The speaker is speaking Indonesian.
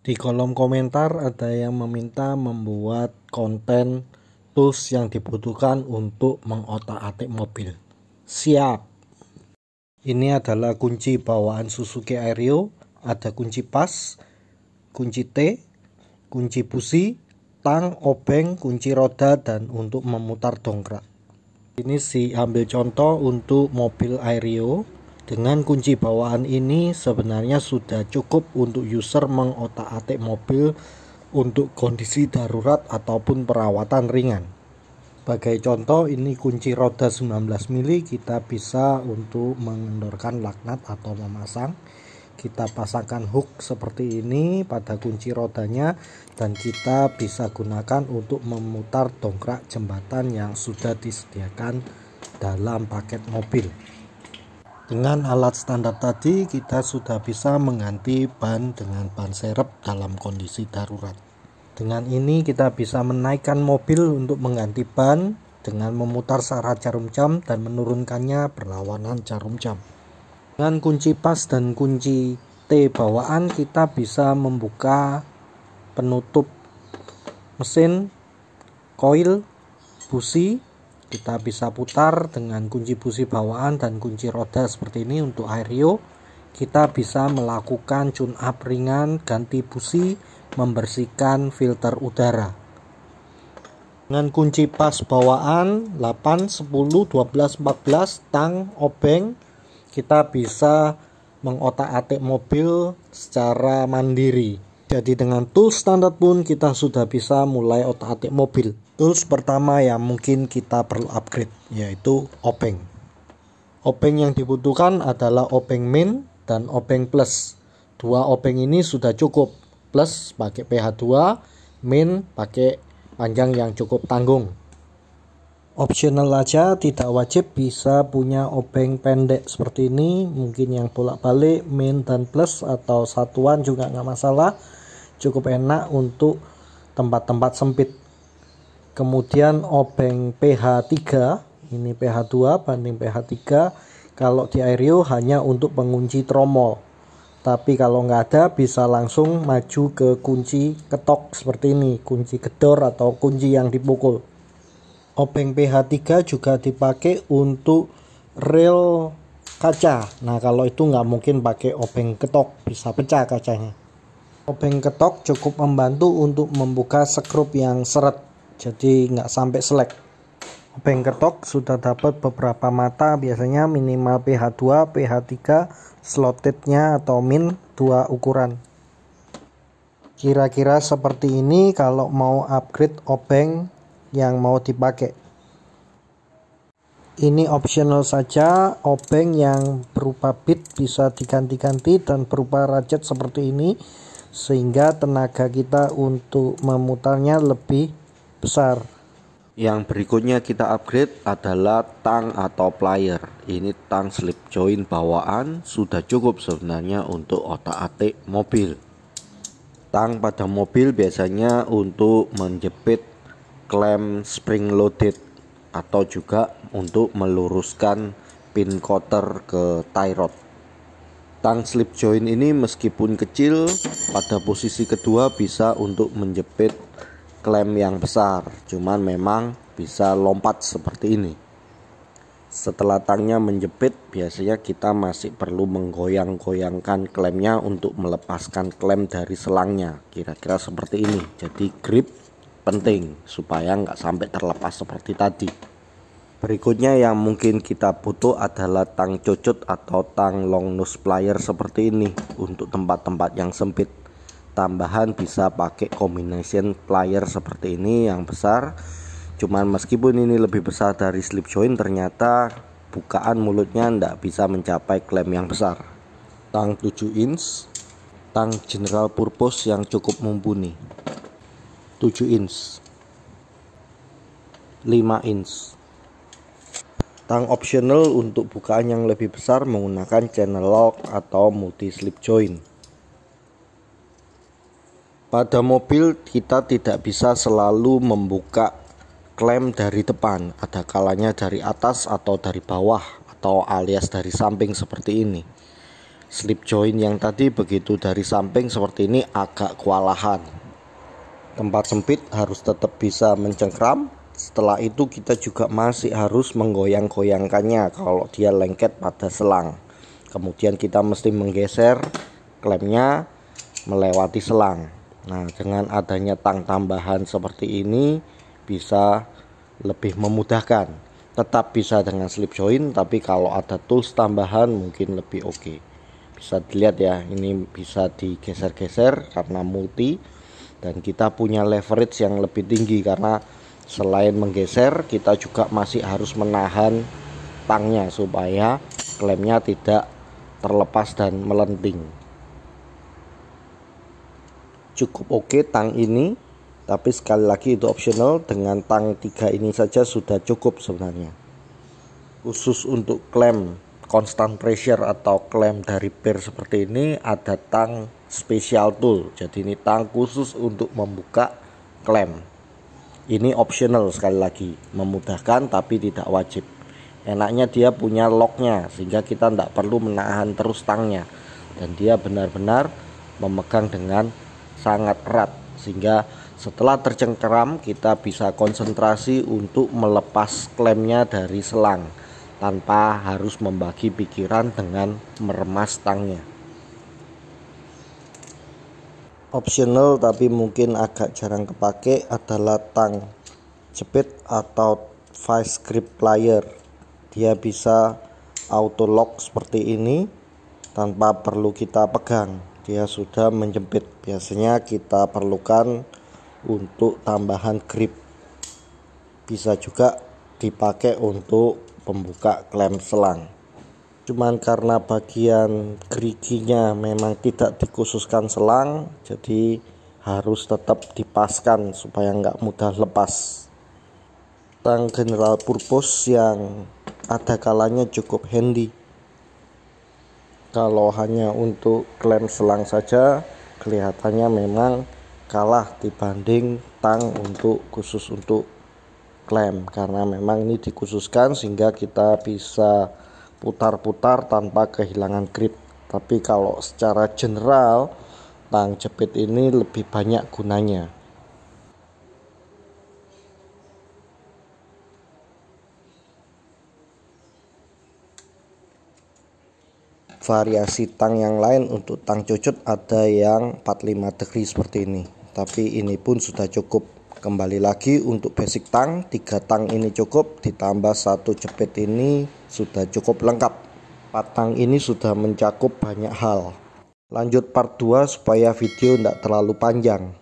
Di kolom komentar ada yang meminta membuat konten tools yang dibutuhkan untuk mengotak-atik mobil. Siap. Ini adalah kunci bawaan Suzuki Aerio, ada kunci pas, kunci T, kunci busi, tang, obeng, kunci roda dan untuk memutar dongkrak. Ini si ambil contoh untuk mobil Aerio dengan kunci bawaan ini sebenarnya sudah cukup untuk user mengotak-atik mobil untuk kondisi darurat ataupun perawatan ringan. Sebagai contoh ini kunci roda 19 mili kita bisa untuk mengendorkan laknat atau memasang. Kita pasangkan hook seperti ini pada kunci rodanya dan kita bisa gunakan untuk memutar dongkrak jembatan yang sudah disediakan dalam paket mobil. Dengan alat standar tadi kita sudah bisa mengganti ban dengan ban serep dalam kondisi darurat. Dengan ini kita bisa menaikkan mobil untuk mengganti ban dengan memutar sarah jarum jam dan menurunkannya berlawanan jarum jam. Dengan kunci pas dan kunci T bawaan kita bisa membuka penutup mesin, koil, busi, kita bisa putar dengan kunci busi bawaan dan kunci roda seperti ini untuk aerio kita bisa melakukan tune up ringan ganti busi membersihkan filter udara dengan kunci pas bawaan 8, 10, 12, 14 tang, obeng kita bisa mengotak-atik mobil secara mandiri jadi dengan tools standar pun kita sudah bisa mulai otak-atik mobil. Tools pertama yang mungkin kita perlu upgrade yaitu Openg. Openg yang dibutuhkan adalah Openg Min dan Openg Plus. Dua Openg ini sudah cukup. Plus pakai PH2, Min pakai panjang yang cukup tanggung optional aja tidak wajib bisa punya obeng pendek seperti ini mungkin yang bolak-balik main dan plus atau satuan juga nggak masalah cukup enak untuk tempat-tempat sempit kemudian obeng pH 3 ini pH 2 banding pH 3 kalau di Aerio hanya untuk pengunci tromol tapi kalau nggak ada bisa langsung maju ke kunci ketok seperti ini kunci gedor atau kunci yang dipukul obeng PH3 juga dipakai untuk rel kaca nah kalau itu nggak mungkin pakai obeng ketok bisa pecah kacanya obeng ketok cukup membantu untuk membuka sekrup yang seret jadi nggak sampai selek obeng ketok sudah dapat beberapa mata biasanya minimal PH2 PH3 slotednya atau min dua ukuran kira-kira seperti ini kalau mau upgrade obeng yang mau dipakai. Ini optional saja, obeng yang berupa bit bisa diganti-ganti dan berupa ratchet seperti ini sehingga tenaga kita untuk memutarnya lebih besar. Yang berikutnya kita upgrade adalah tang atau player. Ini tang slip joint bawaan sudah cukup sebenarnya untuk otak-atik mobil. Tang pada mobil biasanya untuk menjepit klem spring loaded atau juga untuk meluruskan pin kotor ke tie rod. Tang slip joint ini meskipun kecil pada posisi kedua bisa untuk menjepit klem yang besar, cuman memang bisa lompat seperti ini. Setelah tangnya menjepit, biasanya kita masih perlu menggoyang-goyangkan klemnya untuk melepaskan klem dari selangnya. Kira-kira seperti ini. Jadi grip penting supaya nggak sampai terlepas seperti tadi. Berikutnya yang mungkin kita butuh adalah tang cucut atau tang long nose plier seperti ini untuk tempat-tempat yang sempit. Tambahan bisa pakai combination plier seperti ini yang besar. Cuman meskipun ini lebih besar dari slip joint ternyata bukaan mulutnya tidak bisa mencapai klaim yang besar. Tang 7 inch, tang general purpose yang cukup mumpuni. 7 inch 5 inch tang optional untuk bukaan yang lebih besar menggunakan channel lock atau multi slip joint pada mobil kita tidak bisa selalu membuka klem dari depan ada kalanya dari atas atau dari bawah atau alias dari samping seperti ini slip joint yang tadi begitu dari samping seperti ini agak kewalahan tempat sempit harus tetap bisa mencengkram setelah itu kita juga masih harus menggoyang-goyangkannya kalau dia lengket pada selang kemudian kita mesti menggeser klemnya melewati selang nah dengan adanya tang tambahan seperti ini bisa lebih memudahkan tetap bisa dengan slip join, tapi kalau ada tools tambahan mungkin lebih oke okay. bisa dilihat ya ini bisa digeser-geser karena multi dan kita punya leverage yang lebih tinggi karena selain menggeser kita juga masih harus menahan tangnya supaya klaimnya tidak terlepas dan melenting cukup oke okay tang ini tapi sekali lagi itu optional dengan tang tiga ini saja sudah cukup sebenarnya khusus untuk klaim constant pressure atau klaim dari peer seperti ini ada tang special tool jadi ini tang khusus untuk membuka klaim ini optional sekali lagi memudahkan tapi tidak wajib enaknya dia punya locknya sehingga kita tidak perlu menahan terus tangnya dan dia benar-benar memegang dengan sangat erat sehingga setelah tercengkeram kita bisa konsentrasi untuk melepas klaimnya dari selang tanpa harus membagi pikiran dengan meremas tangnya. Optional tapi mungkin agak jarang kepake adalah tang jepit atau vice grip plier. Dia bisa auto lock seperti ini tanpa perlu kita pegang. Dia sudah menjepit. Biasanya kita perlukan untuk tambahan grip. Bisa juga dipakai untuk pembuka klem selang cuman karena bagian geriginya memang tidak dikhususkan selang jadi harus tetap dipaskan supaya nggak mudah lepas tang general purpose yang ada kalanya cukup handy kalau hanya untuk klem selang saja kelihatannya memang kalah dibanding tang untuk khusus untuk klaim karena memang ini dikhususkan sehingga kita bisa putar-putar tanpa kehilangan grip tapi kalau secara general tang jepit ini lebih banyak gunanya variasi tang yang lain untuk tang cucut ada yang 45 degree seperti ini tapi ini pun sudah cukup kembali lagi untuk basic tang tiga tang ini cukup ditambah satu jepit ini sudah cukup lengkap patang ini sudah mencakup banyak hal lanjut part 2 supaya video tidak terlalu panjang